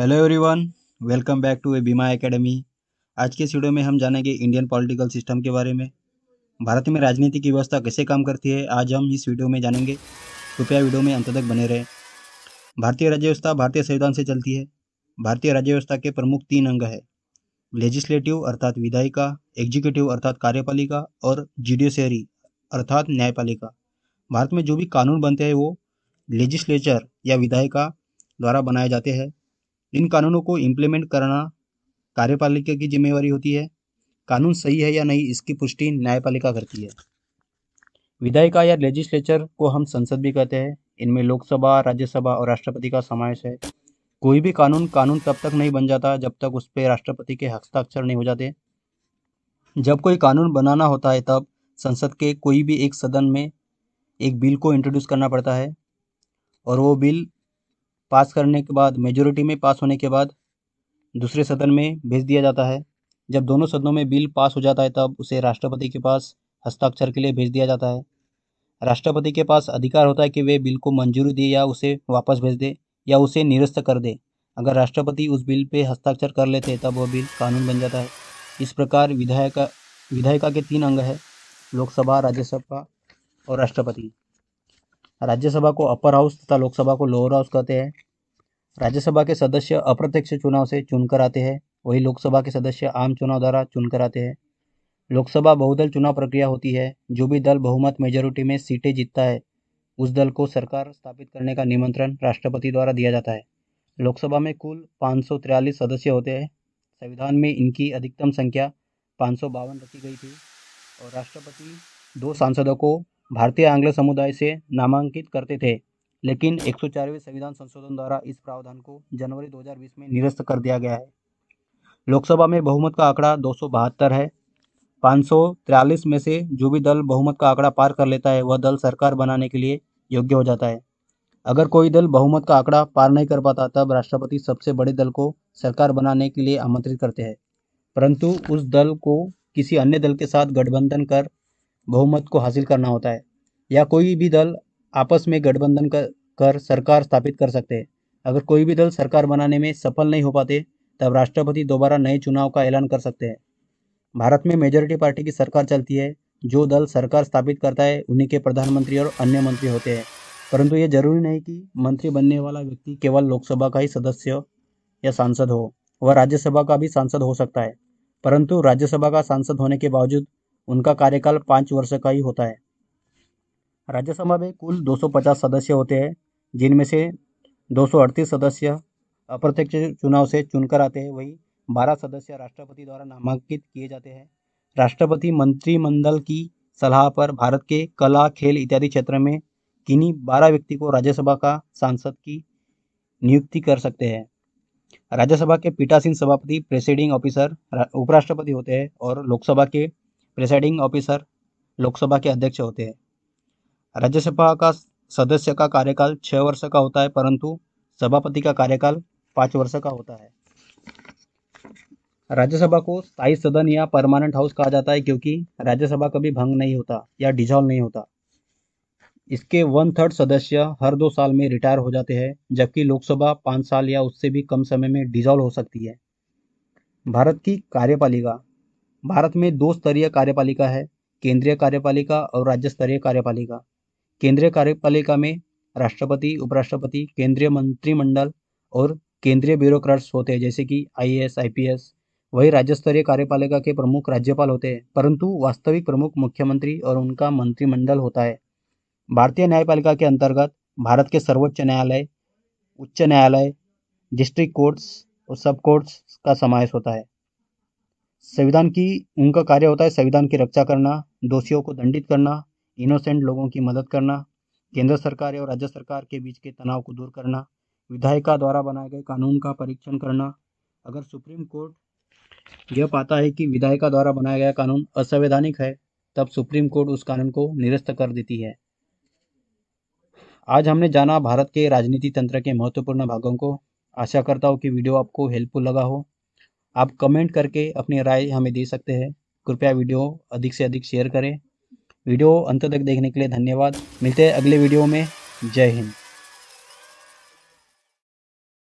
hello everyone welcome back to a Bima Academy आज के इस वीडियो में हम जानेंगे इंडियन पॉलिटिकल सिस्टम के बारे में भारत में राजनीति की व्यवस्था कैसे काम करती है आज हम इस वीडियो में जानेंगे कृपया वीडियो में अंत तक बने रहे भारतीय राज्य व्यवस्था भारतीय संविधान से चलती है भारतीय राज्य व्यवस्था के प्रमुख तीन अंग है लेजिस्लेटिव अर्थात विधायिका एग्जीक्यूटिव अर्थात कार्यपालिका और जुडिशरी अर्थात न्यायपालिका भारत में जो भी कानून बनते हैं वो लेजिस्लेचर या विधायिका द्वारा बनाए जाते हैं इन कानूनों को इम्प्लीमेंट करना कार्यपालिका की जिम्मेवारी होती है कानून सही है या नहीं इसकी पुष्टि न्यायपालिका करती है विधायिका या लेजिस्लेचर को हम संसद भी कहते हैं इनमें लोकसभा राज्यसभा और राष्ट्रपति का समावेश है कोई भी कानून कानून तब तक नहीं बन जाता जब तक उस पर राष्ट्रपति के हस्ताक्षर नहीं हो जाते जब कोई कानून बनाना होता है तब संसद के कोई भी एक सदन में एक बिल को इंट्रोड्यूस करना पड़ता है और वो बिल पास करने के बाद मेजोरिटी में पास होने के बाद दूसरे सदन में भेज दिया जाता है जब दोनों सदनों में बिल पास हो जाता है तब उसे राष्ट्रपति के पास हस्ताक्षर के लिए भेज दिया जाता है राष्ट्रपति के पास अधिकार होता है कि वे बिल को मंजूरी दे या उसे वापस भेज दे या उसे निरस्त कर दे अगर राष्ट्रपति उस बिल पे हस्ताक्षर कर लेते तब वह बिल कानून बन जाता है इस प्रकार विधायिका विधायिका के तीन अंग हैं लोकसभा राज्यसभा और राष्ट्रपति राज्यसभा को अपर हाउस तथा लोकसभा को लोअर हाउस कहते हैं राज्यसभा के सदस्य अप्रत्यक्ष चुनाव से चुनकर आते हैं वही लोकसभा के सदस्य आम चुनाव द्वारा चुनकर आते हैं लोकसभा बहुदल चुनाव प्रक्रिया होती है जो भी दल बहुमत मेजोरिटी में सीटें जीतता है उस दल को सरकार स्थापित करने का निमंत्रण राष्ट्रपति द्वारा दिया जाता है लोकसभा में कुल पाँच सदस्य होते हैं संविधान में इनकी अधिकतम संख्या पाँच रखी गई थी और राष्ट्रपति दो सांसदों को भारतीय आंग्ल समुदाय से नामांकित करते थे लेकिन एक संविधान संशोधन द्वारा इस प्रावधान को जनवरी 2020 में निरस्त कर दिया गया है लोकसभा में बहुमत का आंकड़ा दो है पाँच में से जो भी दल बहुमत का आंकड़ा पार कर लेता है वह दल सरकार बनाने के लिए योग्य हो जाता है अगर कोई दल बहुमत का आंकड़ा पार नहीं कर पाता तब राष्ट्रपति सबसे बड़े दल को सरकार बनाने के लिए आमंत्रित करते हैं परंतु उस दल को किसी अन्य दल के साथ गठबंधन कर बहुमत को हासिल करना होता है या कोई भी दल आपस में गठबंधन कर कर सरकार स्थापित कर सकते हैं अगर कोई भी दल सरकार बनाने में सफल नहीं हो पाते तब राष्ट्रपति दोबारा नए चुनाव का ऐलान कर सकते हैं भारत में मेजोरिटी पार्टी की सरकार चलती है जो दल सरकार स्थापित करता है उन्हीं के प्रधानमंत्री और अन्य मंत्री होते हैं परंतु ये जरूरी नहीं कि मंत्री बनने वाला व्यक्ति केवल लोकसभा का ही सदस्य या सांसद हो वह राज्यसभा का भी सांसद हो सकता है परंतु राज्यसभा का सांसद होने के बावजूद उनका कार्यकाल पाँच वर्ष का ही होता है राज्यसभा में कुल 250 सदस्य होते हैं जिनमें से दो सदस्य अप्रत्यक्ष चुनाव से चुनकर आते हैं वही बारह सदस्य राष्ट्रपति द्वारा नामांकित किए जाते हैं राष्ट्रपति मंत्रिमंडल की सलाह पर भारत के कला खेल इत्यादि क्षेत्र में किन्हीं बारह व्यक्ति को राज्यसभा का सांसद की नियुक्ति कर सकते हैं राज्यसभा के पीठासीन सभापति प्रेसिडिंग ऑफिसर उपराष्ट्रपति होते हैं और लोकसभा के प्रिसाइडिंग ऑफिसर लोकसभा के अध्यक्ष होते हैं राज्यसभा का सदस्य का कार्यकाल छः वर्ष का होता है परंतु सभापति का कार्यकाल पाँच वर्ष का होता है राज्यसभा को स्थायी सदन या परमानेंट हाउस कहा जाता है क्योंकि राज्यसभा कभी भंग नहीं होता या डिजॉल्व नहीं होता इसके वन थर्ड सदस्य हर दो साल में रिटायर हो जाते हैं जबकि लोकसभा पाँच साल या उससे भी कम समय में डिजॉल्व हो सकती है भारत की कार्यपालिका भारत में दो स्तरीय कार्यपालिका है केंद्रीय कार्यपालिका और राज्य स्तरीय कार्यपालिका केंद्रीय कार्यपालिका में राष्ट्रपति उपराष्ट्रपति केंद्रीय मंत्रिमंडल और केंद्रीय ब्यूरोक्रेट्स होते हैं जैसे कि आईएएस आईपीएस वही राज्य स्तरीय कार्यपालिका के प्रमुख राज्यपाल होते हैं परंतु वास्तविक प्रमुख मुख्यमंत्री और उनका मंत्रिमंडल होता है भारतीय न्यायपालिका के अंतर्गत भारत के सर्वोच्च न्यायालय उच्च न्यायालय डिस्ट्रिक्ट कोर्ट्स और सब कोर्ट्स का समावेश होता है संविधान की उनका कार्य होता है संविधान की रक्षा करना दोषियों को दंडित करना इनोसेंट लोगों की मदद करना केंद्र सरकार और राज्य सरकार के बीच के तनाव को दूर करना विधायिका द्वारा बनाए गए कानून का परीक्षण करना अगर सुप्रीम कोर्ट यह पाता है कि विधायिका द्वारा बनाया गया कानून असंवैधानिक है तब सुप्रीम कोर्ट उस कानून को निरस्त कर देती है आज हमने जाना भारत के राजनीति तंत्र के महत्वपूर्ण भागों को आशा करता हूँ कि वीडियो आपको हेल्पफुल लगा हो आप कमेंट करके अपनी राय हमें दे सकते हैं कृपया वीडियो अधिक से अधिक शेयर करें वीडियो अंत तक देखने के लिए धन्यवाद मिलते हैं अगले वीडियो में जय हिंद